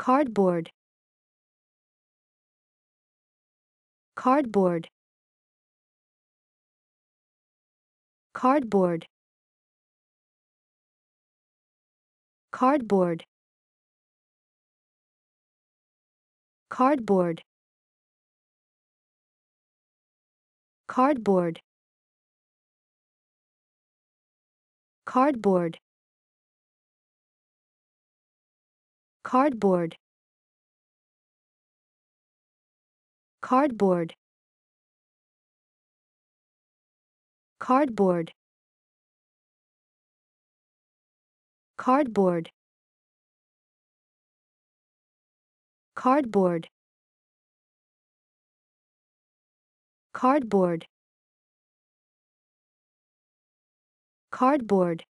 cardboard cardboard cardboard cardboard cardboard cardboard cardboard cardboard cardboard cardboard cardboard cardboard cardboard cardboard